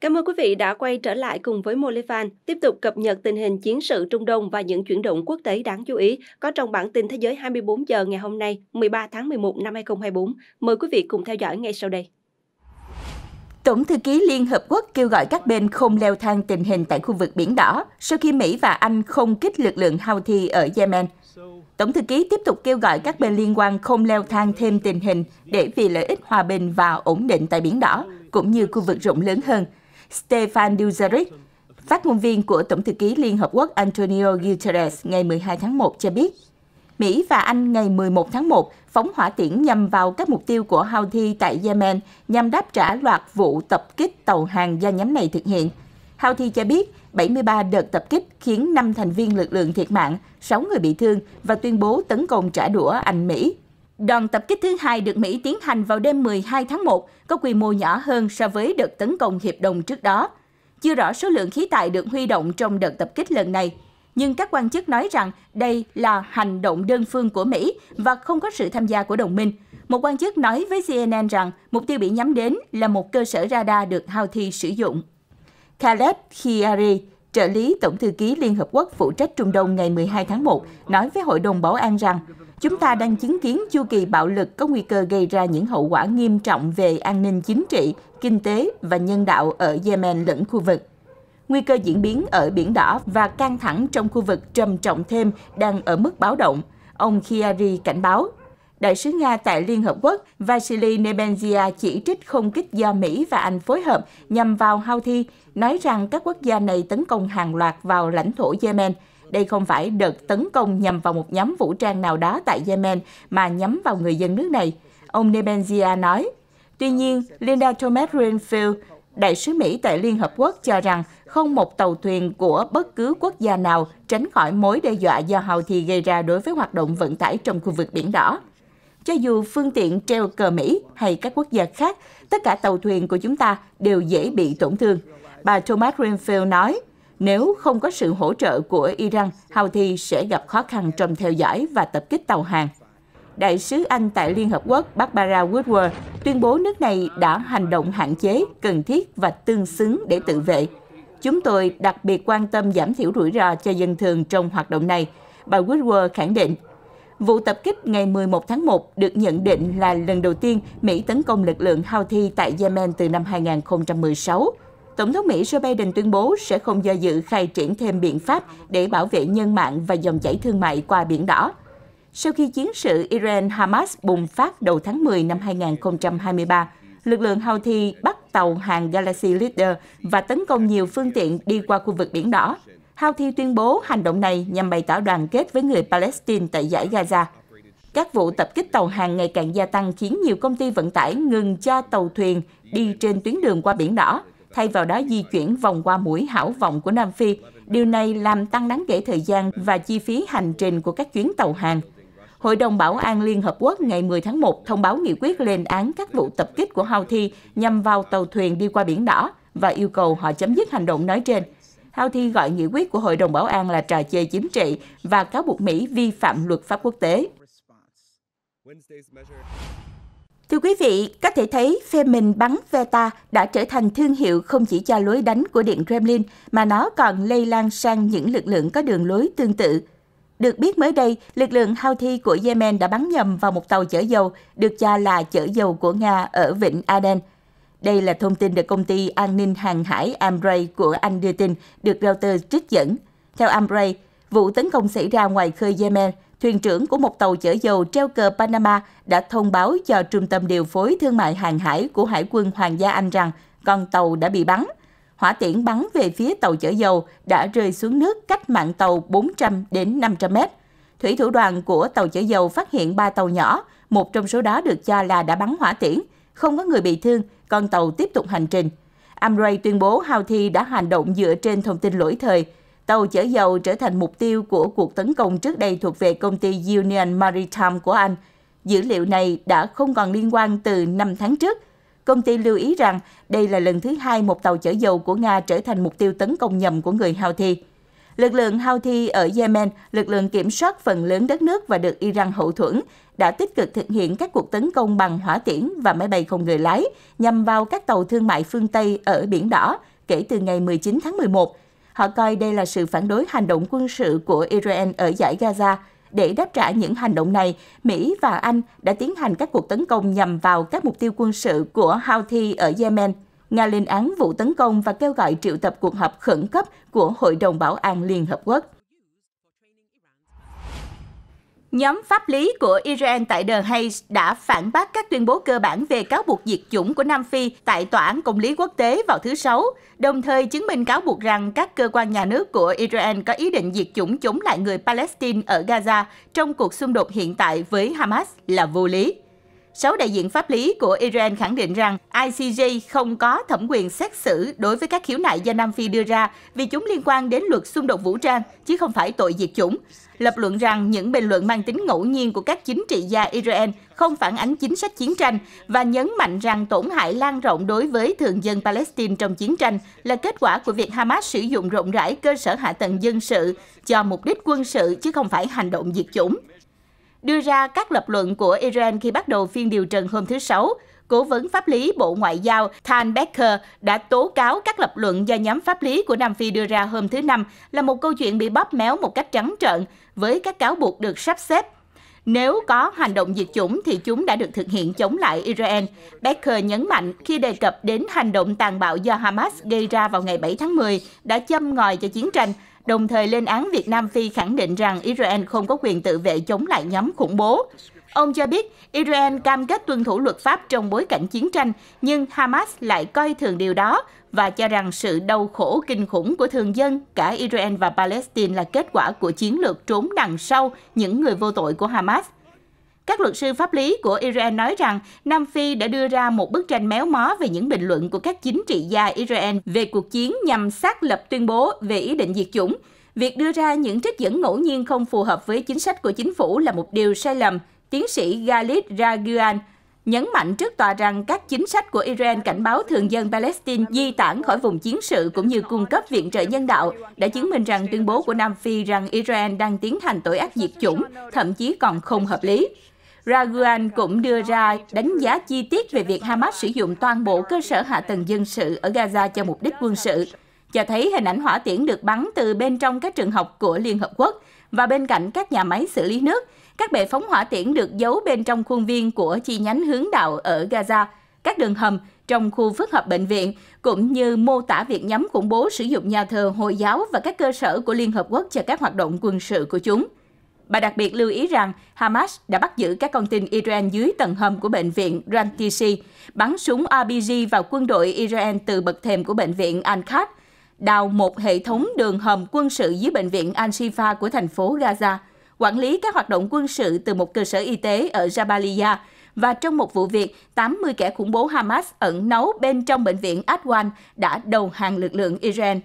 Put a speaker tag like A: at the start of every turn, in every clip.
A: Cảm ơn quý vị đã quay trở lại cùng với Molivan, tiếp tục cập nhật tình hình chiến sự Trung Đông và những chuyển động quốc tế đáng chú ý có trong bản tin thế giới 24 giờ ngày hôm nay, 13 tháng 11 năm 2024. Mời quý vị cùng theo dõi ngay sau đây. Tổng thư ký Liên Hợp Quốc kêu gọi các bên không leo thang tình hình tại khu vực Biển Đỏ sau khi Mỹ và Anh không kích lực lượng Houthi ở Yemen. Tổng thư ký tiếp tục kêu gọi các bên liên quan không leo thang thêm tình hình để vì lợi ích hòa bình và ổn định tại Biển Đỏ, cũng như khu vực rộng lớn hơn – Stefan Duzaric, phát ngôn viên của Tổng thư ký Liên Hợp Quốc Antonio Guterres ngày 12 tháng 1 cho biết. Mỹ và Anh ngày 11 tháng 1 phóng hỏa tiễn nhằm vào các mục tiêu của Houthi tại Yemen nhằm đáp trả loạt vụ tập kích tàu hàng do nhóm này thực hiện. Houthi cho biết 73 đợt tập kích khiến 5 thành viên lực lượng thiệt mạng, 6 người bị thương và tuyên bố tấn công trả đũa Anh Mỹ. Đòn tập kích thứ hai được Mỹ tiến hành vào đêm 12 tháng 1, có quy mô nhỏ hơn so với đợt tấn công hiệp đồng trước đó. Chưa rõ số lượng khí tài được huy động trong đợt tập kích lần này, nhưng các quan chức nói rằng đây là hành động đơn phương của Mỹ và không có sự tham gia của đồng minh. Một quan chức nói với CNN rằng mục tiêu bị nhắm đến là một cơ sở radar được Houthi sử dụng. Khaled Khiari, trợ lý Tổng thư ký Liên Hợp Quốc phụ trách Trung Đông ngày 12 tháng 1, nói với Hội đồng Bảo an rằng Chúng ta đang chứng kiến chu kỳ bạo lực có nguy cơ gây ra những hậu quả nghiêm trọng về an ninh chính trị, kinh tế và nhân đạo ở Yemen lẫn khu vực. Nguy cơ diễn biến ở Biển Đỏ và căng thẳng trong khu vực trầm trọng thêm đang ở mức báo động, ông Khiari cảnh báo. Đại sứ Nga tại Liên Hợp Quốc Vasily Nebenzia chỉ trích không kích do Mỹ và Anh phối hợp nhằm vào Houthi, nói rằng các quốc gia này tấn công hàng loạt vào lãnh thổ Yemen – đây không phải đợt tấn công nhằm vào một nhóm vũ trang nào đó tại Yemen mà nhắm vào người dân nước này, ông Nebenzia nói. Tuy nhiên, Linda Thomas Greenfield, đại sứ Mỹ tại Liên Hợp Quốc cho rằng không một tàu thuyền của bất cứ quốc gia nào tránh khỏi mối đe dọa do Houthi gây ra đối với hoạt động vận tải trong khu vực Biển Đỏ. Cho dù phương tiện treo cờ Mỹ hay các quốc gia khác, tất cả tàu thuyền của chúng ta đều dễ bị tổn thương. Bà Thomas Greenfield nói, nếu không có sự hỗ trợ của Iran, Houthi sẽ gặp khó khăn trong theo dõi và tập kích tàu hàng. Đại sứ Anh tại Liên Hợp Quốc Barbara Woodward tuyên bố nước này đã hành động hạn chế, cần thiết và tương xứng để tự vệ. Chúng tôi đặc biệt quan tâm giảm thiểu rủi ro cho dân thường trong hoạt động này, bà Woodward khẳng định. Vụ tập kích ngày 11 tháng 1 được nhận định là lần đầu tiên Mỹ tấn công lực lượng Houthi tại Yemen từ năm 2016. Tổng thống Mỹ Joe Biden tuyên bố sẽ không do dự khai triển thêm biện pháp để bảo vệ nhân mạng và dòng chảy thương mại qua Biển Đỏ. Sau khi chiến sự Iran-Hamas bùng phát đầu tháng 10 năm 2023, lực lượng Houthi bắt tàu hàng Galaxy Leader và tấn công nhiều phương tiện đi qua khu vực Biển Đỏ. Houthi tuyên bố hành động này nhằm bày tỏ đoàn kết với người Palestine tại giải Gaza. Các vụ tập kích tàu hàng ngày càng gia tăng khiến nhiều công ty vận tải ngừng cho tàu thuyền đi trên tuyến đường qua Biển Đỏ thay vào đó di chuyển vòng qua mũi hảo vọng của Nam Phi. Điều này làm tăng đáng kể thời gian và chi phí hành trình của các chuyến tàu hàng. Hội đồng Bảo an Liên Hợp Quốc ngày 10 tháng 1 thông báo nghị quyết lên án các vụ tập kích của Houthi nhằm vào tàu thuyền đi qua Biển Đỏ và yêu cầu họ chấm dứt hành động nói trên. Houthi gọi nghị quyết của Hội đồng Bảo an là trò chơi chính trị và cáo buộc Mỹ vi phạm luật pháp quốc tế. Thưa quý vị, có thể thấy phê mình bắn Veta đã trở thành thương hiệu không chỉ cho lối đánh của Điện Kremlin mà nó còn lây lan sang những lực lượng có đường lối tương tự. Được biết mới đây, lực lượng Houthi của Yemen đã bắn nhầm vào một tàu chở dầu được cho là chở dầu của Nga ở Vịnh Aden. Đây là thông tin được công ty an ninh hàng hải Amray của Anh đưa tin, được Reuters trích dẫn. Theo Amray, vụ tấn công xảy ra ngoài khơi Yemen – thuyền trưởng của một tàu chở dầu treo cờ Panama đã thông báo cho Trung tâm Điều phối Thương mại Hàng hải của Hải quân Hoàng gia Anh rằng con tàu đã bị bắn. Hỏa tiễn bắn về phía tàu chở dầu đã rơi xuống nước cách mạng tàu 400 đến 500 mét. Thủy thủ đoàn của tàu chở dầu phát hiện ba tàu nhỏ, một trong số đó được cho là đã bắn hỏa tiễn. Không có người bị thương, con tàu tiếp tục hành trình. Amray tuyên bố Houthi đã hành động dựa trên thông tin lỗi thời, Tàu chở dầu trở thành mục tiêu của cuộc tấn công trước đây thuộc về công ty Union Maritime của Anh. Dữ liệu này đã không còn liên quan từ 5 tháng trước. Công ty lưu ý rằng đây là lần thứ hai một tàu chở dầu của Nga trở thành mục tiêu tấn công nhầm của người Houthi. Lực lượng Houthi ở Yemen, lực lượng kiểm soát phần lớn đất nước và được Iran hậu thuẫn, đã tích cực thực hiện các cuộc tấn công bằng hỏa tiễn và máy bay không người lái nhằm vào các tàu thương mại phương Tây ở Biển Đỏ kể từ ngày 19 tháng 11, Họ coi đây là sự phản đối hành động quân sự của Iran ở giải Gaza. Để đáp trả những hành động này, Mỹ và Anh đã tiến hành các cuộc tấn công nhằm vào các mục tiêu quân sự của Houthi ở Yemen. Nga lên án vụ tấn công và kêu gọi triệu tập cuộc họp khẩn cấp của Hội đồng Bảo an Liên Hợp Quốc. Nhóm pháp lý của Israel tại The Hague đã phản bác các tuyên bố cơ bản về cáo buộc diệt chủng của Nam Phi tại Tòa án Công lý Quốc tế vào thứ Sáu, đồng thời chứng minh cáo buộc rằng các cơ quan nhà nước của Israel có ý định diệt chủng chống lại người Palestine ở Gaza trong cuộc xung đột hiện tại với Hamas là vô lý. Sáu đại diện pháp lý của Iran khẳng định rằng ICJ không có thẩm quyền xét xử đối với các khiếu nại do Nam Phi đưa ra vì chúng liên quan đến luật xung đột vũ trang chứ không phải tội diệt chủng. Lập luận rằng những bình luận mang tính ngẫu nhiên của các chính trị gia Iran không phản ánh chính sách chiến tranh và nhấn mạnh rằng tổn hại lan rộng đối với thường dân Palestine trong chiến tranh là kết quả của việc Hamas sử dụng rộng rãi cơ sở hạ tầng dân sự cho mục đích quân sự chứ không phải hành động diệt chủng đưa ra các lập luận của Iran khi bắt đầu phiên điều trần hôm thứ Sáu. Cố vấn pháp lý Bộ Ngoại giao Than Becker đã tố cáo các lập luận do nhóm pháp lý của Nam Phi đưa ra hôm thứ Năm là một câu chuyện bị bóp méo một cách trắng trợn, với các cáo buộc được sắp xếp nếu có hành động diệt chủng thì chúng đã được thực hiện chống lại Israel. Becker nhấn mạnh khi đề cập đến hành động tàn bạo do Hamas gây ra vào ngày 7 tháng 10 đã châm ngòi cho chiến tranh, đồng thời lên án Việt Nam Phi khẳng định rằng Israel không có quyền tự vệ chống lại nhóm khủng bố. Ông cho biết Israel cam kết tuân thủ luật pháp trong bối cảnh chiến tranh, nhưng Hamas lại coi thường điều đó và cho rằng sự đau khổ kinh khủng của thường dân, cả Israel và Palestine là kết quả của chiến lược trốn đằng sau những người vô tội của Hamas. Các luật sư pháp lý của Iran nói rằng Nam Phi đã đưa ra một bức tranh méo mó về những bình luận của các chính trị gia Iran về cuộc chiến nhằm xác lập tuyên bố về ý định diệt chủng. Việc đưa ra những trích dẫn ngẫu nhiên không phù hợp với chính sách của chính phủ là một điều sai lầm, tiến sĩ Galit Raguan nhấn mạnh trước tòa rằng các chính sách của Iran cảnh báo thường dân Palestine di tản khỏi vùng chiến sự cũng như cung cấp viện trợ nhân đạo đã chứng minh rằng tuyên bố của Nam Phi rằng Iran đang tiến hành tội ác diệt chủng thậm chí còn không hợp lý. Raguan cũng đưa ra đánh giá chi tiết về việc Hamas sử dụng toàn bộ cơ sở hạ tầng dân sự ở Gaza cho mục đích quân sự, cho thấy hình ảnh hỏa tiễn được bắn từ bên trong các trường học của Liên Hợp Quốc và bên cạnh các nhà máy xử lý nước. Các bệ phóng hỏa tiễn được giấu bên trong khuôn viên của chi nhánh hướng đạo ở Gaza, các đường hầm trong khu phức hợp bệnh viện, cũng như mô tả việc nhắm khủng bố sử dụng nhà thờ Hồi giáo và các cơ sở của Liên Hợp Quốc cho các hoạt động quân sự của chúng. Bà đặc biệt lưu ý rằng Hamas đã bắt giữ các con tin Israel dưới tầng hầm của bệnh viện Rantisi, bắn súng RPG vào quân đội Israel từ bậc thềm của bệnh viện Al-Khat, đào một hệ thống đường hầm quân sự dưới bệnh viện Al-Shifa của thành phố Gaza, quản lý các hoạt động quân sự từ một cơ sở y tế ở Jabalia và trong một vụ việc, 80 kẻ khủng bố Hamas ẩn náu bên trong bệnh viện Adwan đã đầu hàng lực lượng Israel.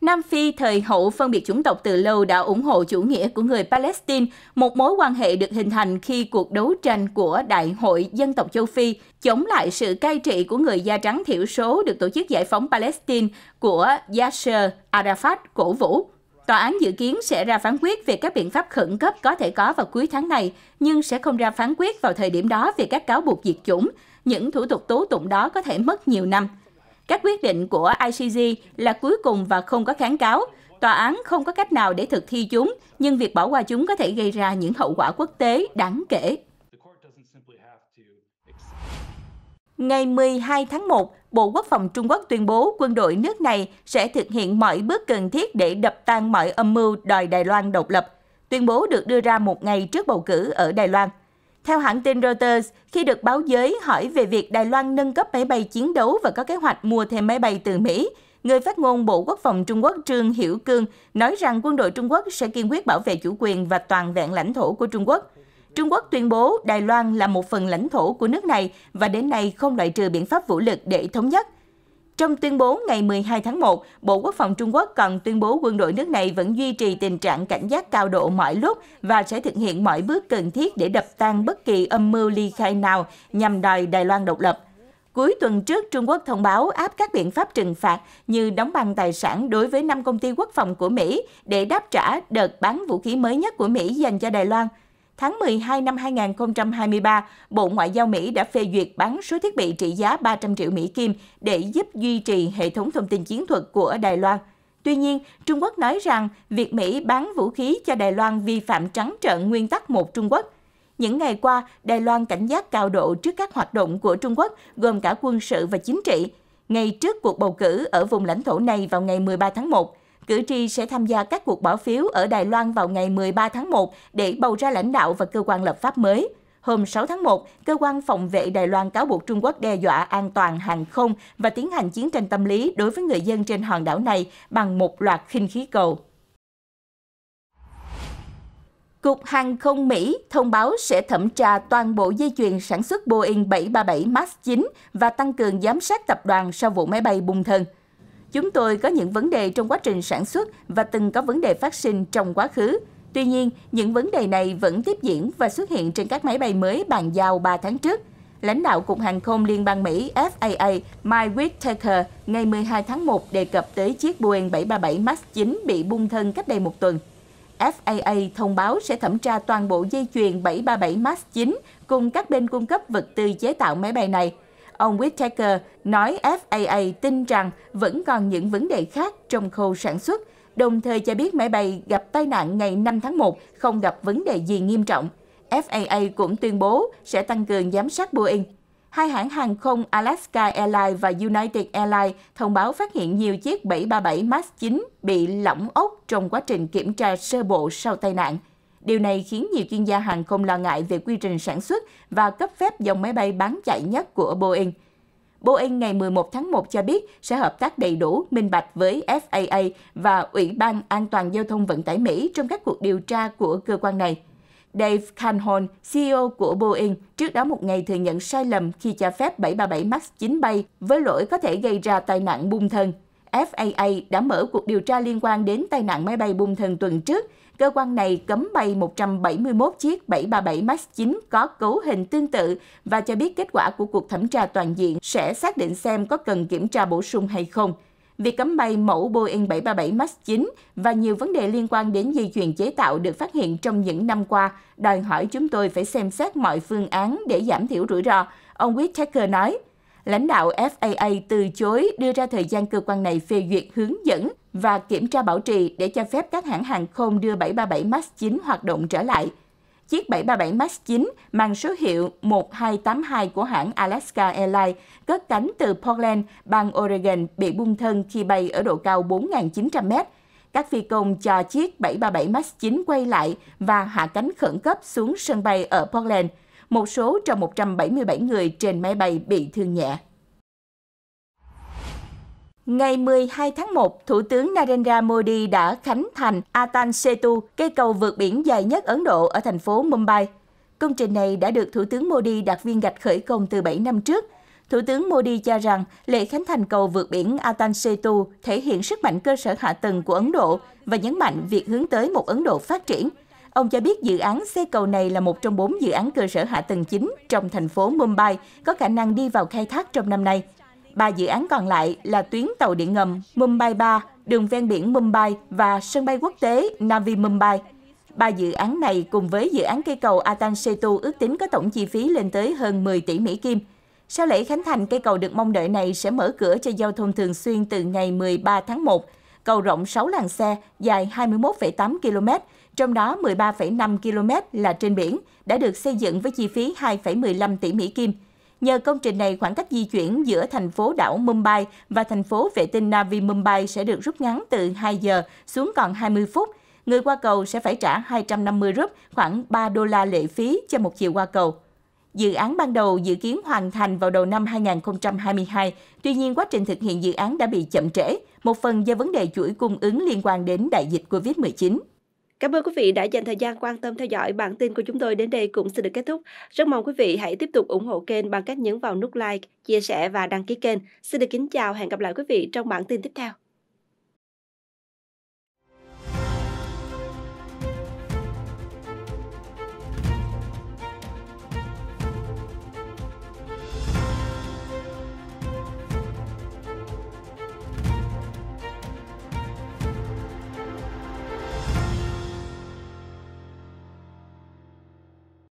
A: Nam Phi thời hậu phân biệt chủng tộc từ lâu đã ủng hộ chủ nghĩa của người Palestine, một mối quan hệ được hình thành khi cuộc đấu tranh của Đại hội Dân tộc Châu Phi chống lại sự cai trị của người da trắng thiểu số được Tổ chức Giải phóng Palestine của Yasser Arafat cổ vũ. Tòa án dự kiến sẽ ra phán quyết về các biện pháp khẩn cấp có thể có vào cuối tháng này, nhưng sẽ không ra phán quyết vào thời điểm đó về các cáo buộc diệt chủng. Những thủ tục tố tụng đó có thể mất nhiều năm. Các quyết định của ICJ là cuối cùng và không có kháng cáo. Tòa án không có cách nào để thực thi chúng, nhưng việc bỏ qua chúng có thể gây ra những hậu quả quốc tế đáng kể. Ngày 12 tháng 1, Bộ Quốc phòng Trung Quốc tuyên bố quân đội nước này sẽ thực hiện mọi bước cần thiết để đập tan mọi âm mưu đòi Đài Loan độc lập. Tuyên bố được đưa ra một ngày trước bầu cử ở Đài Loan. Theo hãng tin Reuters, khi được báo giới hỏi về việc Đài Loan nâng cấp máy bay chiến đấu và có kế hoạch mua thêm máy bay từ Mỹ, người phát ngôn Bộ Quốc phòng Trung Quốc Trương Hiểu Cương nói rằng quân đội Trung Quốc sẽ kiên quyết bảo vệ chủ quyền và toàn vẹn lãnh thổ của Trung Quốc. Trung Quốc tuyên bố Đài Loan là một phần lãnh thổ của nước này và đến nay không loại trừ biện pháp vũ lực để thống nhất – trong tuyên bố ngày 12 tháng 1, Bộ Quốc phòng Trung Quốc còn tuyên bố quân đội nước này vẫn duy trì tình trạng cảnh giác cao độ mọi lúc và sẽ thực hiện mọi bước cần thiết để đập tan bất kỳ âm mưu ly khai nào nhằm đòi Đài Loan độc lập. Cuối tuần trước, Trung Quốc thông báo áp các biện pháp trừng phạt như đóng băng tài sản đối với 5 công ty quốc phòng của Mỹ để đáp trả đợt bán vũ khí mới nhất của Mỹ dành cho Đài Loan – tháng 12 năm 2023, Bộ Ngoại giao Mỹ đã phê duyệt bán số thiết bị trị giá 300 triệu Mỹ Kim để giúp duy trì hệ thống thông tin chiến thuật của Đài Loan. Tuy nhiên, Trung Quốc nói rằng việc Mỹ bán vũ khí cho Đài Loan vi phạm trắng trợn nguyên tắc một Trung Quốc. Những ngày qua, Đài Loan cảnh giác cao độ trước các hoạt động của Trung Quốc, gồm cả quân sự và chính trị. Ngay trước cuộc bầu cử ở vùng lãnh thổ này vào ngày 13 tháng 1, cử tri sẽ tham gia các cuộc bỏ phiếu ở Đài Loan vào ngày 13 tháng 1 để bầu ra lãnh đạo và cơ quan lập pháp mới. Hôm 6 tháng 1, cơ quan phòng vệ Đài Loan cáo buộc Trung Quốc đe dọa an toàn hàng không và tiến hành chiến tranh tâm lý đối với người dân trên hòn đảo này bằng một loạt khinh khí cầu. Cục Hàng không Mỹ thông báo sẽ thẩm tra toàn bộ dây chuyền sản xuất Boeing 737 MAX 9 và tăng cường giám sát tập đoàn sau vụ máy bay bung thân. Chúng tôi có những vấn đề trong quá trình sản xuất và từng có vấn đề phát sinh trong quá khứ. Tuy nhiên, những vấn đề này vẫn tiếp diễn và xuất hiện trên các máy bay mới bàn giao 3 tháng trước. Lãnh đạo Cục Hàng không Liên bang Mỹ FAA Mike Whittaker ngày 12 tháng 1 đề cập tới chiếc Boeing 737 MAX 9 bị bung thân cách đây một tuần. FAA thông báo sẽ thẩm tra toàn bộ dây chuyền 737 MAX 9 cùng các bên cung cấp vật tư chế tạo máy bay này – Ông Whittaker nói FAA tin rằng vẫn còn những vấn đề khác trong khâu sản xuất, đồng thời cho biết máy bay gặp tai nạn ngày 5 tháng 1 không gặp vấn đề gì nghiêm trọng. FAA cũng tuyên bố sẽ tăng cường giám sát Boeing. Hai hãng hàng không Alaska Airlines và United Airlines thông báo phát hiện nhiều chiếc 737 MAX 9 bị lỏng ốc trong quá trình kiểm tra sơ bộ sau tai nạn – Điều này khiến nhiều chuyên gia hàng không lo ngại về quy trình sản xuất và cấp phép dòng máy bay bán chạy nhất của Boeing. Boeing ngày 11 tháng 1 cho biết sẽ hợp tác đầy đủ, minh bạch với FAA và Ủy ban An toàn Giao thông Vận tải Mỹ trong các cuộc điều tra của cơ quan này. Dave Calhoun, CEO của Boeing, trước đó một ngày thừa nhận sai lầm khi cho phép 737 MAX 9 bay với lỗi có thể gây ra tai nạn bung thân. FAA đã mở cuộc điều tra liên quan đến tai nạn máy bay bung thân tuần trước – cơ quan này cấm bay 171 chiếc 737 MAX 9 có cấu hình tương tự và cho biết kết quả của cuộc thẩm tra toàn diện sẽ xác định xem có cần kiểm tra bổ sung hay không. Việc cấm bay mẫu Boeing 737 MAX 9 và nhiều vấn đề liên quan đến dây chuyền chế tạo được phát hiện trong những năm qua đòi hỏi chúng tôi phải xem xét mọi phương án để giảm thiểu rủi ro, ông Whittaker nói. Lãnh đạo FAA từ chối đưa ra thời gian cơ quan này phê duyệt hướng dẫn và kiểm tra bảo trì để cho phép các hãng hàng không đưa 737 MAX 9 hoạt động trở lại. Chiếc 737 MAX 9 mang số hiệu 1282 của hãng Alaska Airlines cất cánh từ Portland, bang Oregon bị bung thân khi bay ở độ cao 4.900m. Các phi công cho chiếc 737 MAX 9 quay lại và hạ cánh khẩn cấp xuống sân bay ở Portland – một số trong 177 người trên máy bay bị thương nhẹ. Ngày 12 tháng 1, Thủ tướng Narendra Modi đã khánh thành Atan Setu, cây cầu vượt biển dài nhất Ấn Độ ở thành phố Mumbai. Công trình này đã được Thủ tướng Modi đặt viên gạch khởi công từ 7 năm trước. Thủ tướng Modi cho rằng lễ khánh thành cầu vượt biển Atan Setu thể hiện sức mạnh cơ sở hạ tầng của Ấn Độ và nhấn mạnh việc hướng tới một Ấn Độ phát triển – Ông cho biết dự án xây cầu này là một trong bốn dự án cơ sở hạ tầng chính trong thành phố Mumbai có khả năng đi vào khai thác trong năm nay. Ba dự án còn lại là tuyến tàu điện ngầm Mumbai 3, đường ven biển Mumbai và sân bay quốc tế Navi Mumbai. Ba dự án này cùng với dự án cây cầu Atan Setu ước tính có tổng chi phí lên tới hơn 10 tỷ Mỹ Kim. Sau lễ khánh thành, cây cầu được mong đợi này sẽ mở cửa cho giao thông thường xuyên từ ngày 13 tháng 1. Cầu rộng 6 làn xe, dài 21,8 km, trong đó 13,5 km là trên biển, đã được xây dựng với chi phí 2,15 tỷ Mỹ Kim. Nhờ công trình này, khoảng cách di chuyển giữa thành phố đảo Mumbai và thành phố vệ tinh Navi Mumbai sẽ được rút ngắn từ 2 giờ xuống còn 20 phút. Người qua cầu sẽ phải trả 250 rúp, khoảng 3 đô la lệ phí cho một chiều qua cầu. Dự án ban đầu dự kiến hoàn thành vào đầu năm 2022, tuy nhiên quá trình thực hiện dự án đã bị chậm trễ, một phần do vấn đề chuỗi cung ứng liên quan đến đại dịch COVID-19. Cảm ơn quý vị đã dành thời gian quan tâm theo dõi bản tin của chúng tôi đến đây cũng xin được kết thúc. Rất mong quý vị hãy tiếp tục ủng hộ kênh bằng cách nhấn vào nút like, chia sẻ và đăng ký kênh. Xin được kính chào, hẹn gặp lại quý vị trong bản tin tiếp theo.